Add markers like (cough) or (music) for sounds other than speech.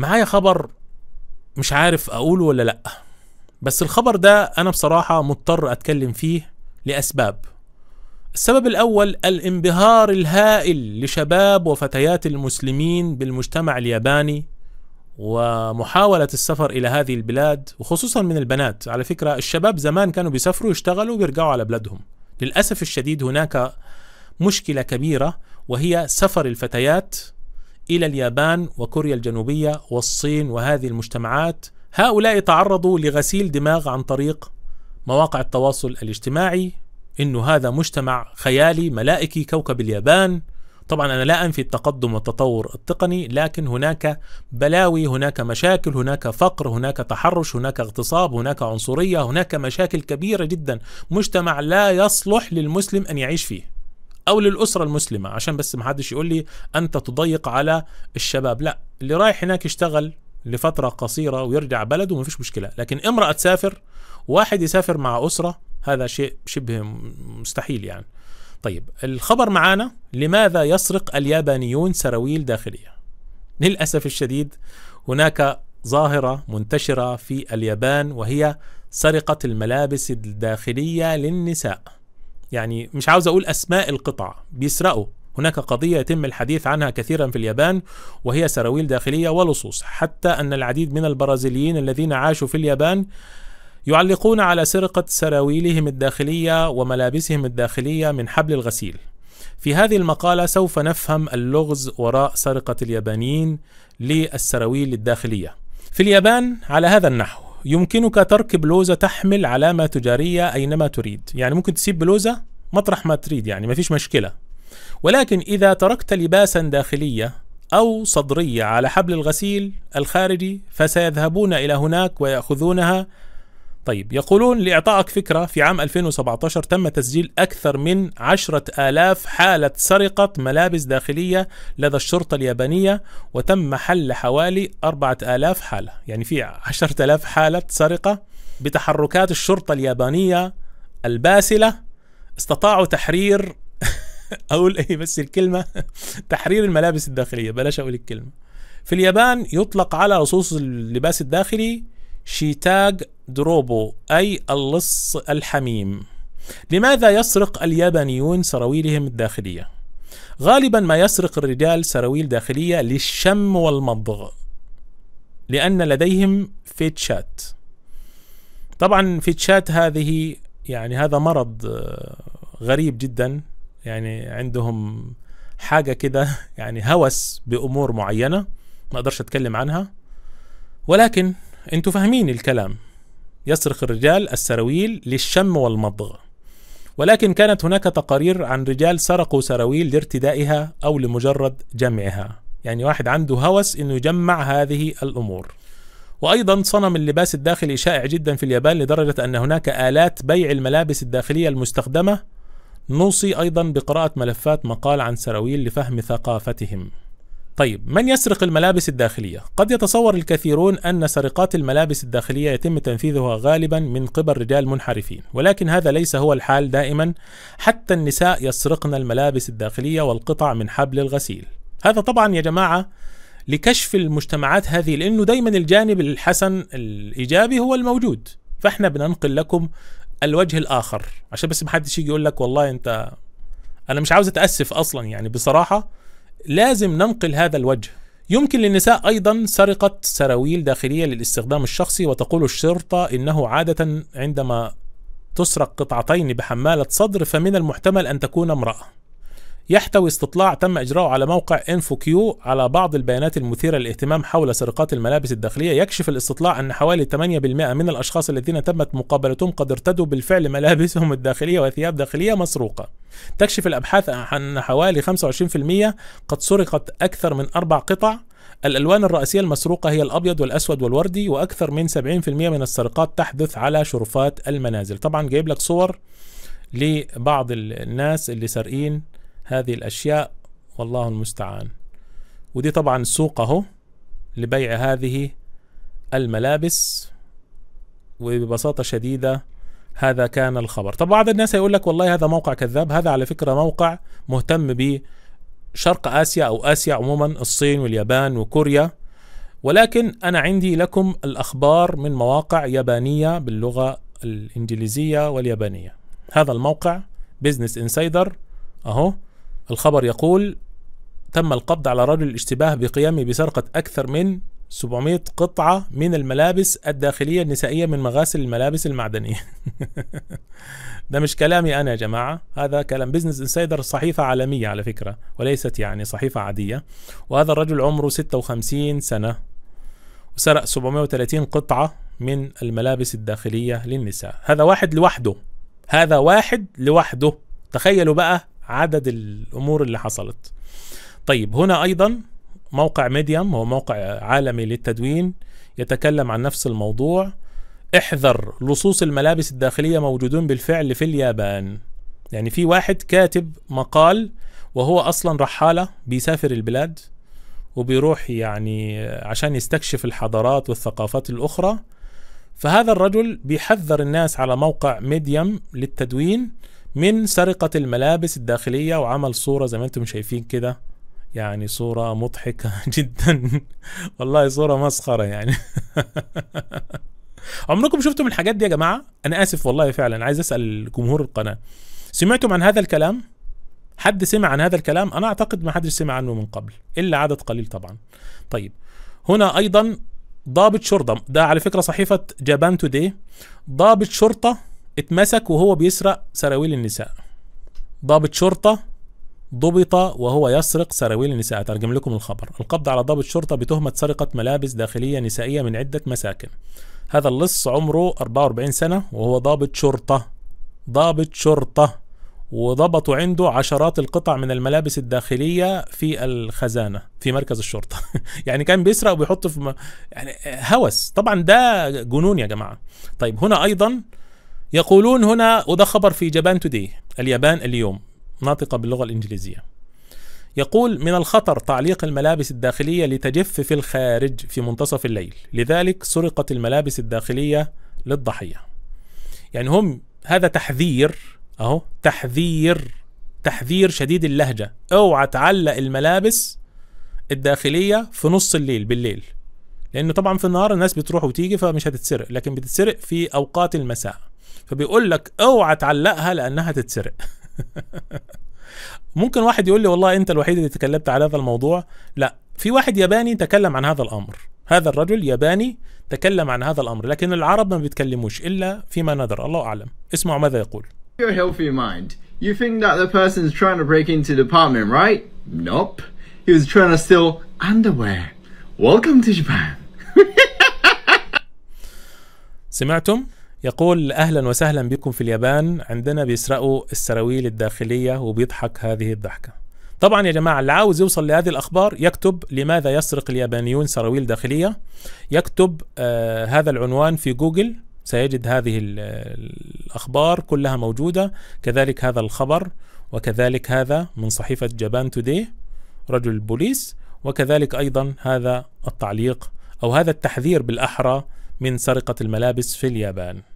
معايا خبر مش عارف اقوله ولا لا بس الخبر ده انا بصراحة مضطر اتكلم فيه لاسباب السبب الاول الانبهار الهائل لشباب وفتيات المسلمين بالمجتمع الياباني ومحاولة السفر إلى هذه البلاد وخصوصا من البنات على فكرة الشباب زمان كانوا بيسافروا يشتغلوا وبيرجعوا على بلادهم للأسف الشديد هناك مشكلة كبيرة وهي سفر الفتيات إلى اليابان وكوريا الجنوبية والصين وهذه المجتمعات هؤلاء تعرضوا لغسيل دماغ عن طريق مواقع التواصل الاجتماعي انه هذا مجتمع خيالي ملائكي كوكب اليابان طبعا انا لا انفي التقدم والتطور التقني لكن هناك بلاوي هناك مشاكل هناك فقر هناك تحرش هناك اغتصاب هناك عنصريه هناك مشاكل كبيره جدا مجتمع لا يصلح للمسلم ان يعيش فيه او للاسره المسلمه عشان بس ما حدش يقول لي انت تضيق على الشباب لا اللي رايح هناك يشتغل لفتره قصيره ويرجع بلده فيش مشكله لكن امراه تسافر واحد يسافر مع اسره هذا شيء شبه مستحيل يعني طيب الخبر معانا لماذا يسرق اليابانيون سراويل داخليه للاسف الشديد هناك ظاهره منتشره في اليابان وهي سرقه الملابس الداخليه للنساء يعني مش عاوز اقول اسماء القطع بيسرقوا هناك قضية يتم الحديث عنها كثيرا في اليابان وهي سراويل داخلية ولصوص حتى أن العديد من البرازيليين الذين عاشوا في اليابان يعلقون على سرقة سراويلهم الداخلية وملابسهم الداخلية من حبل الغسيل في هذه المقالة سوف نفهم اللغز وراء سرقة اليابانيين للسراويل الداخلية في اليابان على هذا النحو يمكنك ترك بلوزة تحمل علامة تجارية أينما تريد يعني ممكن تسيب بلوزة مطرح ما تريد يعني ما فيش مشكلة ولكن إذا تركت لباسا داخلية أو صدرية على حبل الغسيل الخارجي فسيذهبون إلى هناك ويأخذونها طيب يقولون لإعطائك فكرة في عام 2017 تم تسجيل أكثر من عشرة آلاف حالة سرقة ملابس داخلية لدى الشرطة اليابانية وتم حل حوالي 4000 حالة يعني في 10000 حالة سرقة بتحركات الشرطة اليابانية الباسلة استطاعوا تحرير (laughs) أقول إيه بس الكلمة (laughs) تحرير الملابس الداخلية بلاش أقول الكلمة في اليابان يطلق على رصوص اللباس الداخلي شيتاج دروبو أي اللص الحميم لماذا يسرق اليابانيون سراويلهم الداخلية؟ غالبا ما يسرق الرجال سراويل داخلية للشم والمضغ لأن لديهم فيتشات طبعا فيتشات هذه يعني هذا مرض آه، غريب جدا يعني عندهم حاجة كده يعني هوس بأمور معينة ما أقدرش أتكلم عنها ولكن أنتوا فاهمين الكلام يصرخ الرجال السراويل للشم والمضغ ولكن كانت هناك تقارير عن رجال سرقوا سراويل لارتدائها أو لمجرد جمعها يعني واحد عنده هوس أنه يجمع هذه الأمور وأيضا صنم اللباس الداخلي شائع جدا في اليابان لدرجة أن هناك آلات بيع الملابس الداخلية المستخدمة نوصي أيضا بقراءة ملفات مقال عن سراويل لفهم ثقافتهم طيب من يسرق الملابس الداخلية؟ قد يتصور الكثيرون أن سرقات الملابس الداخلية يتم تنفيذها غالبا من قبل رجال منحرفين ولكن هذا ليس هو الحال دائما حتى النساء يسرقن الملابس الداخلية والقطع من حبل الغسيل هذا طبعا يا جماعة لكشف المجتمعات هذه لأنه دائما الجانب الحسن الإيجابي هو الموجود فاحنا بننقل لكم الوجه الآخر عشان بس محدش يجي يقول لك والله أنت أنا مش عاوز أتأسف أصلا يعني بصراحة لازم ننقل هذا الوجه يمكن للنساء أيضا سرقة سراويل داخلية للاستخدام الشخصي وتقول الشرطة إنه عادة عندما تسرق قطعتين بحمالة صدر فمن المحتمل أن تكون امرأة يحتوي استطلاع تم إجراؤه على موقع انفو كيو على بعض البيانات المثيرة للاهتمام حول سرقات الملابس الداخلية يكشف الاستطلاع أن حوالي 8% من الأشخاص الذين تمت مقابلتهم قد ارتدوا بالفعل ملابسهم الداخلية وثياب داخلية مسروقة تكشف الأبحاث أن حوالي 25% قد سرقت أكثر من أربع قطع الألوان الرئيسية المسروقة هي الأبيض والأسود والوردي وأكثر من 70% من السرقات تحدث على شرفات المنازل طبعا جايب لك صور لبعض الناس اللي سارقين هذه الأشياء والله المستعان ودي طبعا سوق اهو لبيع هذه الملابس وببساطة شديدة هذا كان الخبر طب بعض الناس هيقول لك والله هذا موقع كذاب هذا على فكرة موقع مهتم بشرق آسيا أو آسيا عموما الصين واليابان وكوريا ولكن أنا عندي لكم الأخبار من مواقع يابانية باللغة الإنجليزية واليابانية هذا الموقع بزنس انسايدر أهو الخبر يقول تم القبض على رجل الاشتباه بقيامه بسرقة أكثر من 700 قطعة من الملابس الداخلية النسائية من مغاسل الملابس المعدنية (laughs) ده مش كلامي أنا يا جماعة هذا كلام بيزنس انسايدر صحيفة عالمية على فكرة وليست يعني صحيفة عادية وهذا الرجل عمره 56 سنة وسرق 730 قطعة من الملابس الداخلية للنساء هذا واحد لوحده هذا واحد لوحده تخيلوا بقى عدد الامور اللي حصلت طيب هنا ايضا موقع ميديم هو موقع عالمي للتدوين يتكلم عن نفس الموضوع احذر لصوص الملابس الداخليه موجودون بالفعل في اليابان يعني في واحد كاتب مقال وهو اصلا رحاله بيسافر البلاد وبيروح يعني عشان يستكشف الحضارات والثقافات الاخرى فهذا الرجل بيحذر الناس على موقع ميديم للتدوين من سرقة الملابس الداخلية وعمل صورة زي ما انتم شايفين كده يعني صورة مضحكة (laughs) جدا والله صورة مسخرة يعني (laughs) عمركم شفتم الحاجات دي يا جماعة؟ أنا آسف والله فعلا عايز أسأل جمهور القناة سمعتم عن هذا الكلام؟ حد سمع عن هذا الكلام؟ أنا أعتقد ما حدش سمع عنه من قبل إلا عدد قليل طبعا طيب هنا أيضا ضابط شرطة ده على فكرة صحيفة جابان توداي ضابط شرطة اتمسك وهو بيسرق سراويل النساء ضابط شرطة ضبط وهو يسرق سراويل النساء أترجم لكم الخبر القبض على ضابط شرطة بتهمة سرقة ملابس داخلية نسائية من عدة مساكن هذا اللص عمره 44 سنة وهو ضابط شرطة ضابط شرطة وضبطوا عنده عشرات القطع من الملابس الداخلية في الخزانة في مركز الشرطة (laughs) يعني كان بيسرق وبيحط في م... يعني هوس طبعا ده جنون يا جماعة طيب هنا أيضا يقولون هنا وده خبر في جابان تودي اليابان اليوم ناطقة باللغة الإنجليزية يقول من الخطر تعليق الملابس الداخلية لتجف في الخارج في منتصف الليل لذلك سرقت الملابس الداخلية للضحية يعني هم هذا تحذير أهو تحذير تحذير شديد اللهجة اوعى تعلق الملابس الداخلية في نص الليل بالليل لأنه طبعا في النهار الناس بتروح وتيجي فمش هتتسرق لكن بتتسرق في أوقات المساء فبيقول لك اوعى تعلقها لانها تتسرق (laughs) ممكن واحد يقول لي والله انت الوحيد اللي تكلمت على هذا الموضوع لا في واحد ياباني تكلم عن هذا الامر هذا الرجل ياباني تكلم عن هذا الامر لكن العرب ما بيتكلموش الا فيما ندر الله اعلم اسمعوا ماذا يقول your healthy mind you think that the person is trying to break into the apartment right nope he was trying to steal underwear welcome to Japan (laughs) سمعتم يقول أهلا وسهلا بكم في اليابان عندنا بيسرقوا السراويل الداخلية وبيضحك هذه الضحكة طبعا يا جماعة اللي عاوز يوصل لهذه الأخبار يكتب لماذا يسرق اليابانيون سراويل داخلية يكتب آه هذا العنوان في جوجل سيجد هذه الأخبار كلها موجودة كذلك هذا الخبر وكذلك هذا من صحيفة جابان تودي رجل البوليس وكذلك أيضا هذا التعليق أو هذا التحذير بالأحرى من سرقة الملابس في اليابان